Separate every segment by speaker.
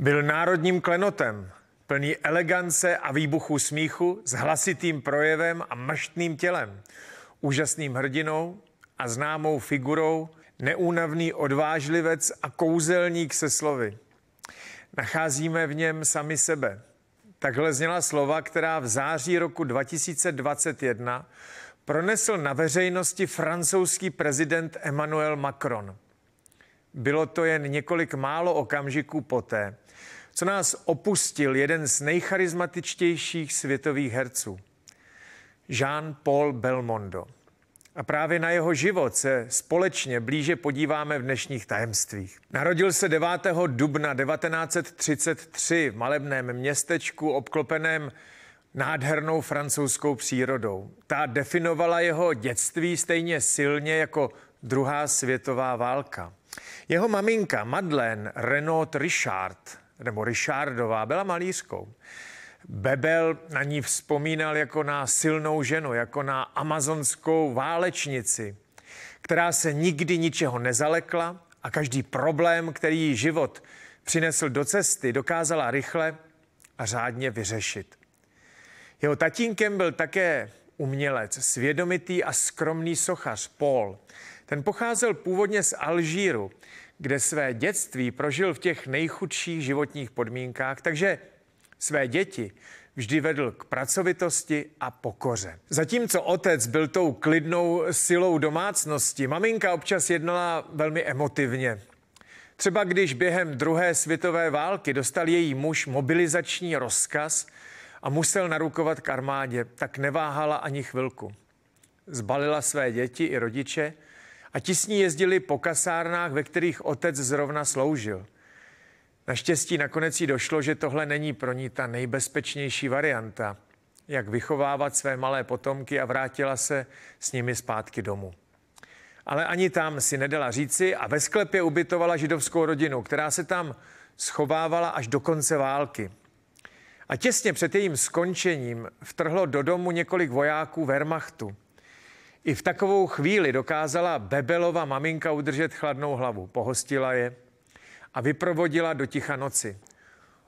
Speaker 1: Byl národním klenotem, plný elegance a výbuchu smíchu s hlasitým projevem a maštným tělem, úžasným hrdinou a známou figurou, neúnavný odvážlivec a kouzelník se slovy. Nacházíme v něm sami sebe. Takhle zněla slova, která v září roku 2021 pronesl na veřejnosti francouzský prezident Emmanuel Macron. Bylo to jen několik málo okamžiků poté, co nás opustil jeden z nejcharizmatičtějších světových herců, Jean-Paul Belmondo. A právě na jeho život se společně blíže podíváme v dnešních tajemstvích. Narodil se 9. dubna 1933 v malebném městečku obklopeném nádhernou francouzskou přírodou. Ta definovala jeho dětství stejně silně jako druhá světová válka. Jeho maminka Madeleine Renaud Richard nebo Richardová, byla malířkou. Bebel na ní vzpomínal jako na silnou ženu, jako na amazonskou válečnici, která se nikdy ničeho nezalekla a každý problém, který jí život přinesl do cesty, dokázala rychle a řádně vyřešit. Jeho tatínkem byl také umělec, svědomitý a skromný sochař Paul. Ten pocházel původně z Alžíru, kde své dětství prožil v těch nejchudších životních podmínkách, takže své děti vždy vedl k pracovitosti a pokoře. Zatímco otec byl tou klidnou silou domácnosti, maminka občas jednala velmi emotivně. Třeba když během druhé světové války dostal její muž mobilizační rozkaz a musel narukovat k armádě, tak neváhala ani chvilku. Zbalila své děti i rodiče a ti s ní jezdili po kasárnách, ve kterých otec zrovna sloužil. Naštěstí nakonec jí došlo, že tohle není pro ní ta nejbezpečnější varianta, jak vychovávat své malé potomky a vrátila se s nimi zpátky domů. Ale ani tam si nedala říci a ve sklepě ubytovala židovskou rodinu, která se tam schovávala až do konce války. A těsně před jejím skončením vtrhlo do domu několik vojáků Wehrmachtu – i v takovou chvíli dokázala Bebelova maminka udržet chladnou hlavu. Pohostila je a vyprovodila do ticha noci.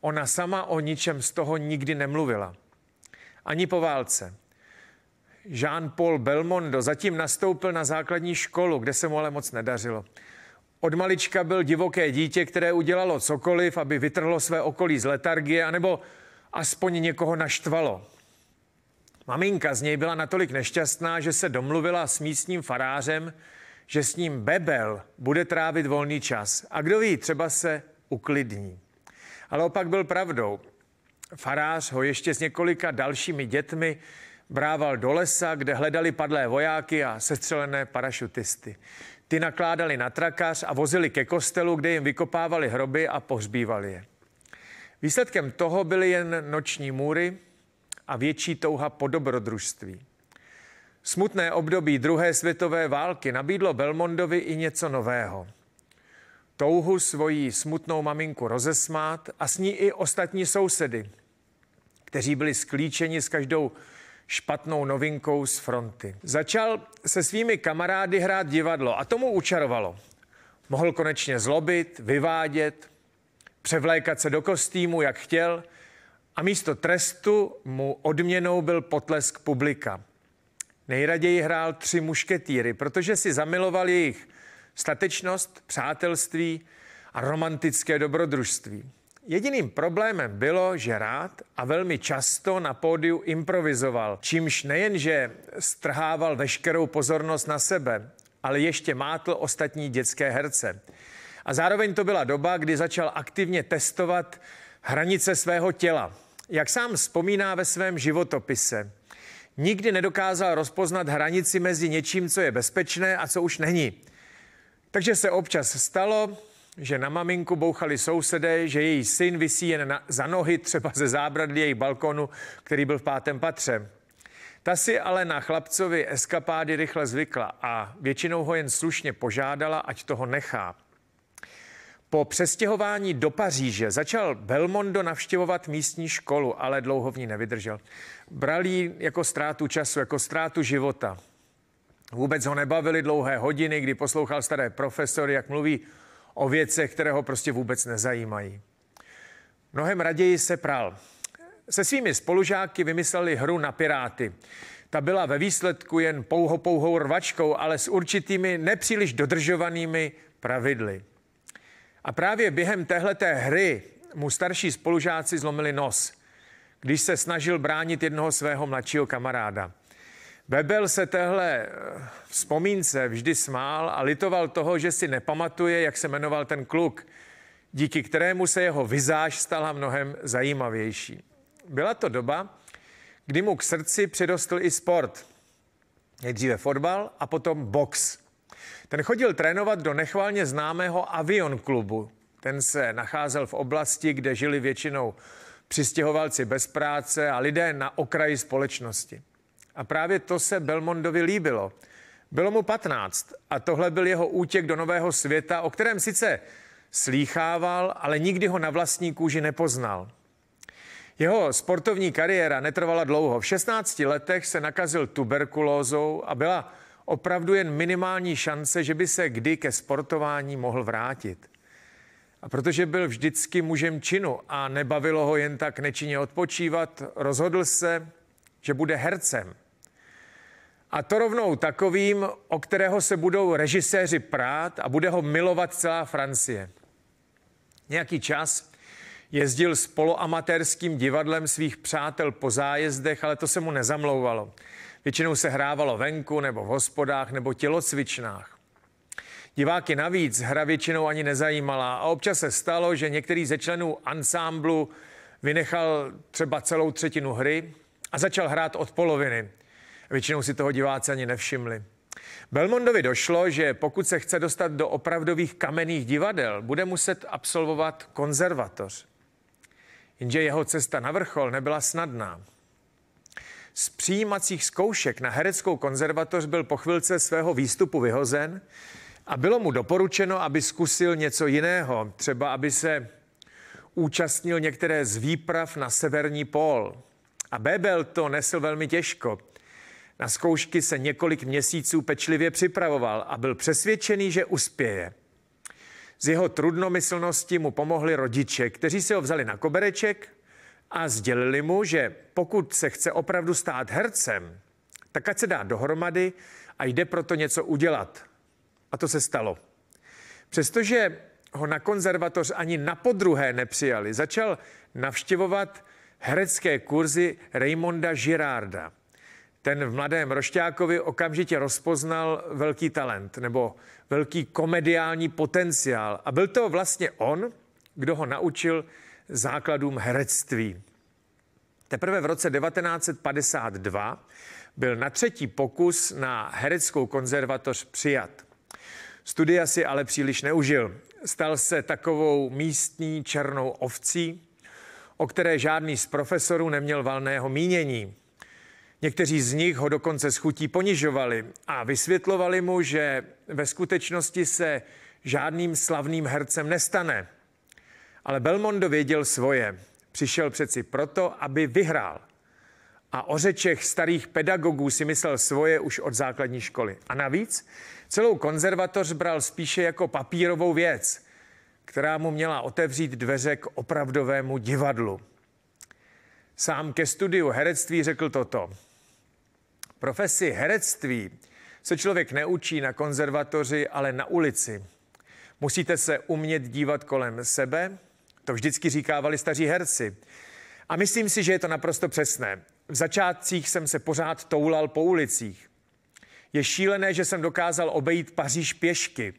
Speaker 1: Ona sama o ničem z toho nikdy nemluvila. Ani po válce. Jean-Paul Belmondo zatím nastoupil na základní školu, kde se mu ale moc nedařilo. Od malička byl divoké dítě, které udělalo cokoliv, aby vytrhlo své okolí z letargie, anebo aspoň někoho naštvalo. Maminka z něj byla natolik nešťastná, že se domluvila s místním farářem, že s ním Bebel bude trávit volný čas. A kdo ví, třeba se uklidní. Ale opak byl pravdou. Farář ho ještě s několika dalšími dětmi brával do lesa, kde hledali padlé vojáky a sestřelené parašutisty. Ty nakládali na trakař a vozili ke kostelu, kde jim vykopávali hroby a pohřbívali je. Výsledkem toho byly jen noční můry, a větší touha po dobrodružství. Smutné období druhé světové války nabídlo Belmondovi i něco nového. Touhu svoji smutnou maminku rozesmát a s ní i ostatní sousedy, kteří byli sklíčeni s každou špatnou novinkou z fronty. Začal se svými kamarády hrát divadlo a tomu učarovalo. Mohl konečně zlobit, vyvádět, převlékat se do kostýmu, jak chtěl – a místo trestu mu odměnou byl potlesk publika. Nejraději hrál tři mušketýry, protože si zamiloval jejich statečnost, přátelství a romantické dobrodružství. Jediným problémem bylo, že rád a velmi často na pódiu improvizoval, čímž nejenže strhával veškerou pozornost na sebe, ale ještě mátl ostatní dětské herce. A zároveň to byla doba, kdy začal aktivně testovat hranice svého těla. Jak sám vzpomíná ve svém životopise, nikdy nedokázal rozpoznat hranici mezi něčím, co je bezpečné a co už není. Takže se občas stalo, že na maminku bouchali sousedé, že její syn vysí jen na, za nohy třeba ze zábradlí jejich balkonu, který byl v pátém patře. Ta si ale na chlapcovi eskapády rychle zvykla a většinou ho jen slušně požádala, ať toho nechá. Po přestěhování do Paříže začal Belmondo navštěvovat místní školu, ale dlouho v ní nevydržel. Bral ji jako ztrátu času, jako ztrátu života. Vůbec ho nebavily dlouhé hodiny, kdy poslouchal staré profesory, jak mluví o věcech, které ho prostě vůbec nezajímají. Mnohem raději se pral. Se svými spolužáky vymysleli hru na piráty. Ta byla ve výsledku jen pouho pouhou rvačkou, ale s určitými nepříliš dodržovanými pravidly. A právě během téhleté hry mu starší spolužáci zlomili nos, když se snažil bránit jednoho svého mladšího kamaráda. Bebel se téhle eh, vzpomínce vždy smál a litoval toho, že si nepamatuje, jak se jmenoval ten kluk, díky kterému se jeho vizáž stala mnohem zajímavější. Byla to doba, kdy mu k srdci přirostl i sport. Nejdříve fotbal a potom box – ten chodil trénovat do nechválně známého Avion klubu. Ten se nacházel v oblasti, kde žili většinou přistěhovalci bez práce a lidé na okraji společnosti. A právě to se Belmondovi líbilo. Bylo mu 15 a tohle byl jeho útěk do nového světa, o kterém sice slýchával, ale nikdy ho na vlastní kůži nepoznal. Jeho sportovní kariéra netrvala dlouho. V 16 letech se nakazil tuberkulózou a byla opravdu jen minimální šance, že by se kdy ke sportování mohl vrátit. A protože byl vždycky mužem činu a nebavilo ho jen tak nečinně odpočívat, rozhodl se, že bude hercem. A to rovnou takovým, o kterého se budou režiséři prát a bude ho milovat celá Francie. Nějaký čas jezdil s poloamatérským divadlem svých přátel po zájezdech, ale to se mu nezamlouvalo. Většinou se hrávalo venku nebo v hospodách nebo tělocvičnách. Diváky navíc hra většinou ani nezajímala a občas se stalo, že některý ze členů ansámblu vynechal třeba celou třetinu hry a začal hrát od poloviny. Většinou si toho diváci ani nevšimli. Belmondovi došlo, že pokud se chce dostat do opravdových kamenných divadel, bude muset absolvovat konzervatoř. Jenže jeho cesta na vrchol nebyla snadná. Z přijímacích zkoušek na hereckou konzervatoř byl po chvilce svého výstupu vyhozen a bylo mu doporučeno, aby zkusil něco jiného, třeba aby se účastnil některé z výprav na severní pól. A Bebel to nesl velmi těžko. Na zkoušky se několik měsíců pečlivě připravoval a byl přesvědčený, že uspěje. Z jeho trudnomyslnosti mu pomohli rodiče, kteří si ho vzali na kobereček a sdělili mu, že pokud se chce opravdu stát hercem, tak ať se dá dohromady a jde proto něco udělat. A to se stalo. Přestože ho na konzervatoř ani na podruhé nepřijali, začal navštěvovat herecké kurzy Raymonda Girarda. Ten v mladém Rošťákovi okamžitě rozpoznal velký talent nebo velký komediální potenciál. A byl to vlastně on, kdo ho naučil základům herectví. Teprve v roce 1952 byl na třetí pokus na hereckou konzervatoř přijat. Studia si ale příliš neužil. Stal se takovou místní černou ovcí, o které žádný z profesorů neměl valného mínění. Někteří z nich ho dokonce s chutí ponižovali a vysvětlovali mu, že ve skutečnosti se žádným slavným hercem nestane, ale Belmondo věděl svoje. Přišel přeci proto, aby vyhrál. A o řečech starých pedagogů si myslel svoje už od základní školy. A navíc celou konzervatoř bral spíše jako papírovou věc, která mu měla otevřít dveře k opravdovému divadlu. Sám ke studiu herectví řekl toto. Profesi herectví se člověk neučí na konzervatoři, ale na ulici. Musíte se umět dívat kolem sebe, to vždycky říkávali staří herci. A myslím si, že je to naprosto přesné. V začátcích jsem se pořád toulal po ulicích. Je šílené, že jsem dokázal obejít Paříž pěšky.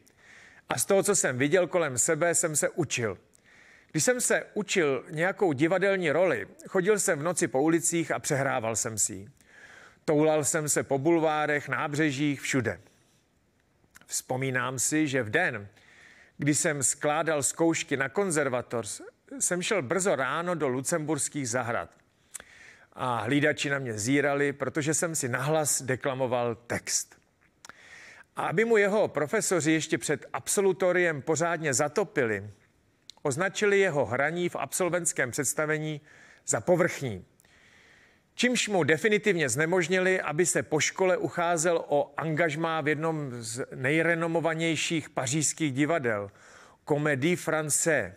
Speaker 1: A z toho, co jsem viděl kolem sebe, jsem se učil. Když jsem se učil nějakou divadelní roli, chodil jsem v noci po ulicích a přehrával jsem si ji. Toulal jsem se po bulvárech, nábřežích, všude. Vzpomínám si, že v den, když jsem skládal zkoušky na konzervators, jsem šel brzo ráno do lucemburských zahrad. A hlídači na mě zírali, protože jsem si nahlas deklamoval text. A aby mu jeho profesoři ještě před absolutoriem pořádně zatopili, označili jeho hraní v absolventském představení za povrchní čímž mu definitivně znemožnili, aby se po škole ucházel o angažmá v jednom z nejrenomovanějších pařížských divadel, Comédie Française.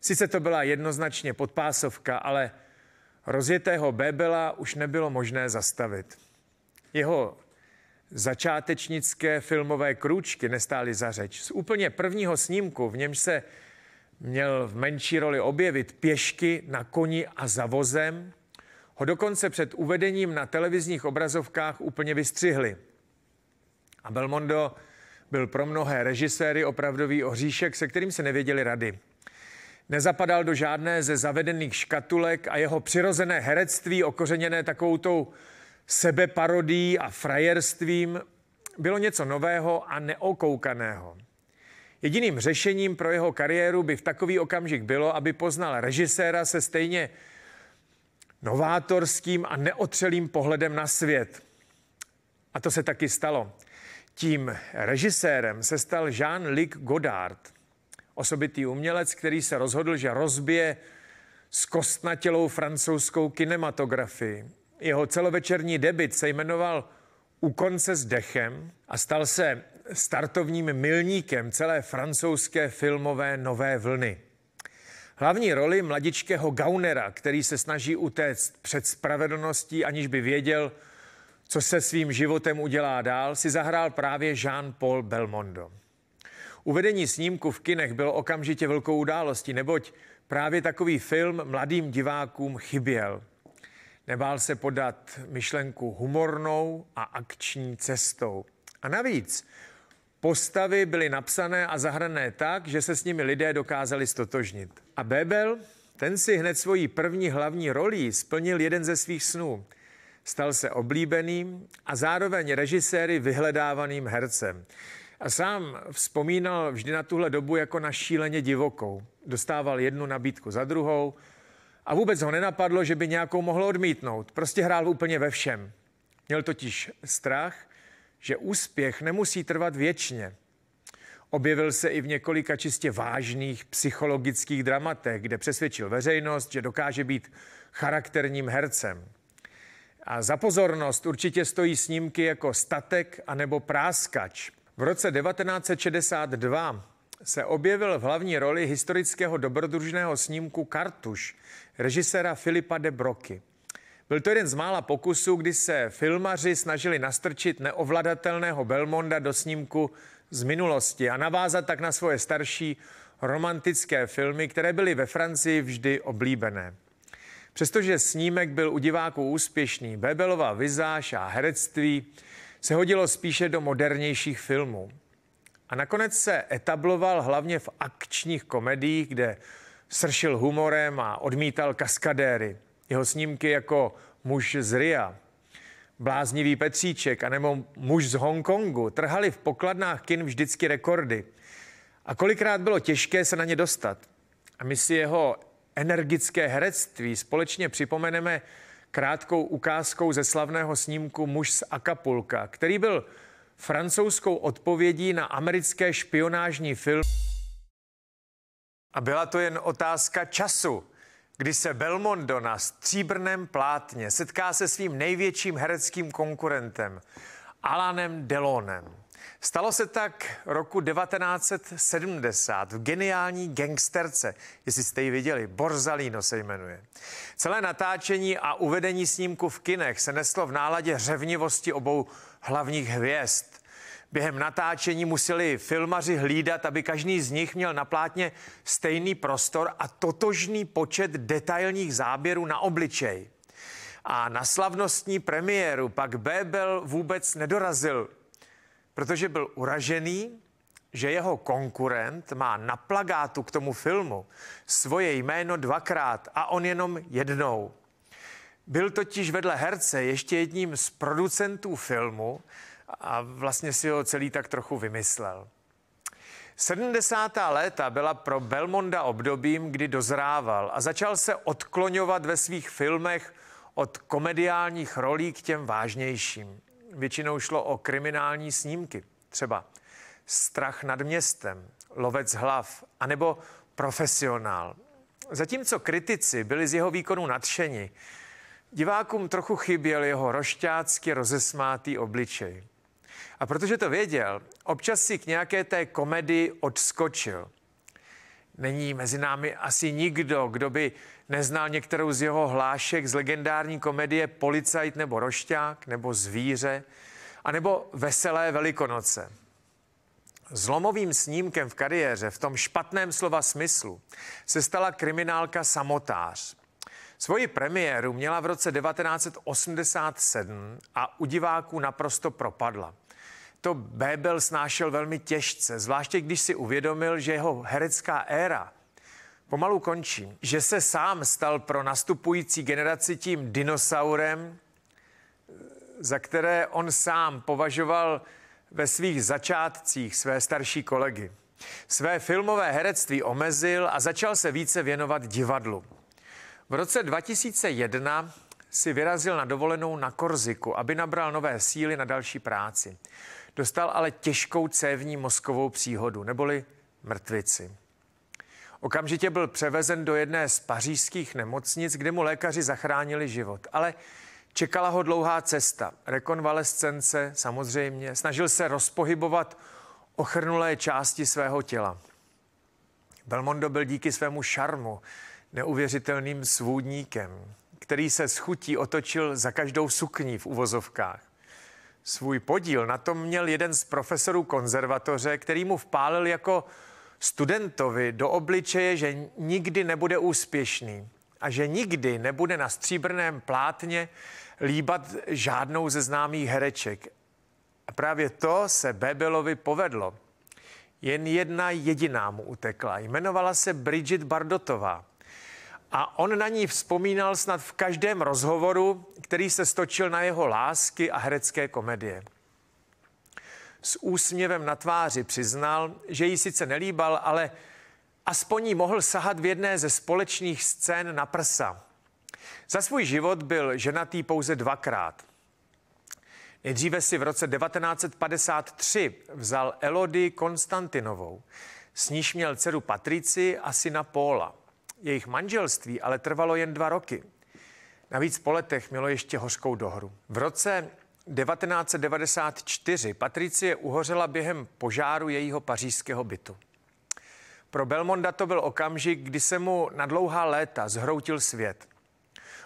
Speaker 1: Sice to byla jednoznačně podpásovka, ale rozjetého Bébela už nebylo možné zastavit. Jeho začátečnické filmové krůčky nestály za řeč. Z úplně prvního snímku, v němž se měl v menší roli objevit pěšky na koni a za vozem, ho dokonce před uvedením na televizních obrazovkách úplně vystřihli. A Belmondo byl pro mnohé režiséry opravdový oříšek, se kterým se nevěděli rady. Nezapadal do žádné ze zavedených škatulek a jeho přirozené herectví, okořeněné takovou tou sebeparodí a frajerstvím, bylo něco nového a neokoukaného. Jediným řešením pro jeho kariéru by v takový okamžik bylo, aby poznal režiséra se stejně novátorským a neotřelým pohledem na svět. A to se taky stalo. Tím režisérem se stal Jean-Luc Godard, osobitý umělec, který se rozhodl, že rozbije kostnatělou francouzskou kinematografii. Jeho celovečerní debit se jmenoval U konce s dechem a stal se startovním milníkem celé francouzské filmové nové vlny. Hlavní roli mladičkého Gaunera, který se snaží utéct před spravedlností, aniž by věděl, co se svým životem udělá dál, si zahrál právě Jean-Paul Belmondo. Uvedení snímku v kinech bylo okamžitě velkou událostí, neboť právě takový film mladým divákům chyběl. Nebál se podat myšlenku humornou a akční cestou. A navíc Postavy byly napsané a zahrané tak, že se s nimi lidé dokázali stotožnit. A Bebel, ten si hned svoji první hlavní roli splnil jeden ze svých snů. Stal se oblíbeným a zároveň režiséry vyhledávaným hercem. A sám vzpomínal vždy na tuhle dobu jako na šíleně divokou. Dostával jednu nabídku za druhou a vůbec ho nenapadlo, že by nějakou mohl odmítnout. Prostě hrál úplně ve všem. Měl totiž strach, že úspěch nemusí trvat věčně. Objevil se i v několika čistě vážných psychologických dramatech, kde přesvědčil veřejnost, že dokáže být charakterním hercem. A za pozornost určitě stojí snímky jako Statek anebo Práskač. V roce 1962 se objevil v hlavní roli historického dobrodružného snímku Kartuš režiséra Filipa de Broky. Byl to jeden z mála pokusů, kdy se filmaři snažili nastrčit neovladatelného Belmonda do snímku z minulosti a navázat tak na svoje starší romantické filmy, které byly ve Francii vždy oblíbené. Přestože snímek byl u diváků úspěšný, Bebelova vizáž a herectví se hodilo spíše do modernějších filmů. A nakonec se etabloval hlavně v akčních komediích, kde sršil humorem a odmítal kaskadéry – jeho snímky jako muž z Ria, bláznivý Petříček, anebo muž z Hongkongu trhali v pokladnách kin vždycky rekordy. A kolikrát bylo těžké se na ně dostat. A my si jeho energické herectví společně připomeneme krátkou ukázkou ze slavného snímku Muž z Akapulka, který byl francouzskou odpovědí na americké špionážní film. A byla to jen otázka času, kdy se Belmondo na stříbrném plátně setká se svým největším hereckým konkurentem, Alanem Delonem. Stalo se tak roku 1970 v geniální gangsterce, jestli jste ji viděli, Borzalino se jmenuje. Celé natáčení a uvedení snímku v kinech se neslo v náladě řevnivosti obou hlavních hvězd. Během natáčení museli filmaři hlídat, aby každý z nich měl na plátně stejný prostor a totožný počet detailních záběrů na obličej. A na slavnostní premiéru pak Bebel vůbec nedorazil, protože byl uražený, že jeho konkurent má na plagátu k tomu filmu svoje jméno dvakrát a on jenom jednou. Byl totiž vedle herce ještě jedním z producentů filmu, a vlastně si ho celý tak trochu vymyslel. 70. léta byla pro Belmonda obdobím, kdy dozrával a začal se odkloňovat ve svých filmech od komediálních rolí k těm vážnějším. Většinou šlo o kriminální snímky, třeba Strach nad městem, Lovec hlav, anebo Profesionál. Zatímco kritici byli z jeho výkonu nadšeni, divákům trochu chyběl jeho rošťácky rozesmátý obličej. A protože to věděl, občas si k nějaké té komedii odskočil. Není mezi námi asi nikdo, kdo by neznal některou z jeho hlášek z legendární komedie Policajt nebo Rošťák nebo Zvíře, a nebo Veselé velikonoce. Zlomovým snímkem v kariéře, v tom špatném slova smyslu, se stala kriminálka Samotář. Svoji premiéru měla v roce 1987 a u diváků naprosto propadla to Bébel snášel velmi těžce, zvláště když si uvědomil, že jeho herecká éra pomalu končí, že se sám stal pro nastupující generaci tím dinosaurem, za které on sám považoval ve svých začátcích své starší kolegy. Své filmové herectví omezil a začal se více věnovat divadlu. V roce 2001 si vyrazil na dovolenou na Korziku, aby nabral nové síly na další práci. Dostal ale těžkou cévní mozkovou příhodu, neboli mrtvici. Okamžitě byl převezen do jedné z pařížských nemocnic, kde mu lékaři zachránili život. Ale čekala ho dlouhá cesta, rekonvalescence samozřejmě. Snažil se rozpohybovat ochrnulé části svého těla. Belmondo byl díky svému šarmu neuvěřitelným svůdníkem, který se s chutí otočil za každou sukní v uvozovkách. Svůj podíl na tom měl jeden z profesorů konzervatoře, který mu vpálil jako studentovi do obličeje, že nikdy nebude úspěšný a že nikdy nebude na stříbrném plátně líbat žádnou ze známých hereček. A právě to se Bebelovi povedlo. Jen jedna jediná mu utekla. Jmenovala se Bridget Bardotová a on na ní vzpomínal snad v každém rozhovoru, který se stočil na jeho lásky a herecké komedie. S úsměvem na tváři přiznal, že jí sice nelíbal, ale aspoň jí mohl sahat v jedné ze společných scén na prsa. Za svůj život byl ženatý pouze dvakrát. Nejdříve si v roce 1953 vzal Elodie Konstantinovou, s níž měl dceru Patrici a syna Póla. Jejich manželství ale trvalo jen dva roky. Navíc po letech mělo ještě hořkou dohru. V roce 1994 Patricie uhořela během požáru jejího pařížského bytu. Pro Belmonda to byl okamžik, kdy se mu na dlouhá léta zhroutil svět.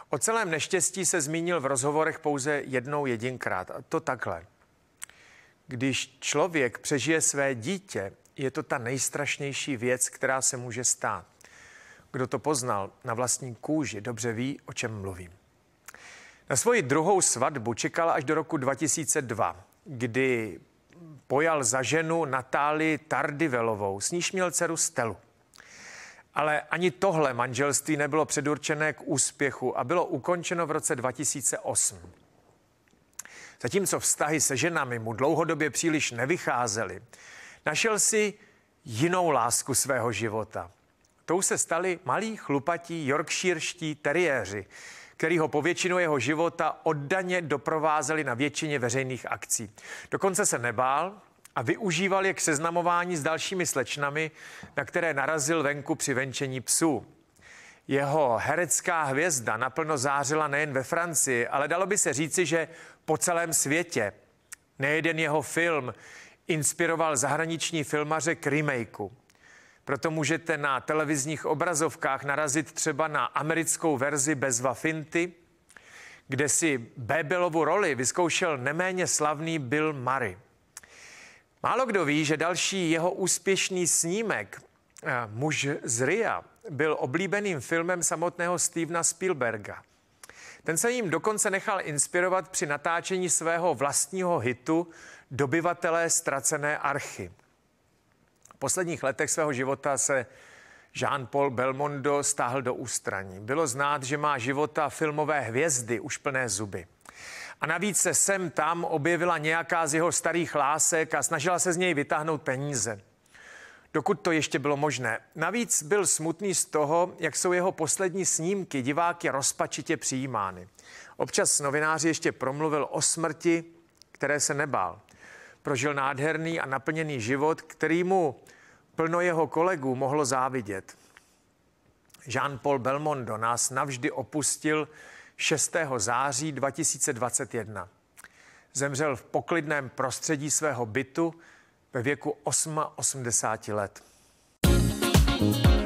Speaker 1: O celém neštěstí se zmínil v rozhovorech pouze jednou jedinkrát. A to takhle. Když člověk přežije své dítě, je to ta nejstrašnější věc, která se může stát. Kdo to poznal na vlastní kůži, dobře ví, o čem mluvím. Na svoji druhou svatbu čekala až do roku 2002, kdy pojal za ženu Natáli Tardivelovou, s níž měl dceru Stelu. Ale ani tohle manželství nebylo předurčené k úspěchu a bylo ukončeno v roce 2008. Zatímco vztahy se ženami mu dlouhodobě příliš nevycházely, našel si jinou lásku svého života – Tou se stali malí chlupatí yorkshireští teriéři, který ho po většinu jeho života oddaně doprovázeli na většině veřejných akcí. Dokonce se nebál a využíval je k seznamování s dalšími slečnami, na které narazil venku při venčení psů. Jeho herecká hvězda naplno zářila nejen ve Francii, ale dalo by se říci, že po celém světě. Nejeden jeho film inspiroval zahraniční filmaře k remakeu. Proto můžete na televizních obrazovkách narazit třeba na americkou verzi Bezva Finty, kde si Bébelovu roli vyzkoušel neméně slavný Bill Murray. Málo kdo ví, že další jeho úspěšný snímek eh, Muž z Ria byl oblíbeným filmem samotného Stevena Spielberga. Ten se jim dokonce nechal inspirovat při natáčení svého vlastního hitu Dobyvatelé ztracené archy posledních letech svého života se Jean-Paul Belmondo stáhl do ústraní. Bylo znát, že má života filmové hvězdy už plné zuby. A navíc se sem tam objevila nějaká z jeho starých lásek a snažila se z něj vytáhnout peníze. Dokud to ještě bylo možné. Navíc byl smutný z toho, jak jsou jeho poslední snímky diváky rozpačitě přijímány. Občas novináři ještě promluvil o smrti, které se nebál. Prožil nádherný a naplněný život, který mu Plno jeho kolegů mohlo závidět. Jean-Paul Belmondo nás navždy opustil 6. září 2021. Zemřel v poklidném prostředí svého bytu ve věku 88 let. thank you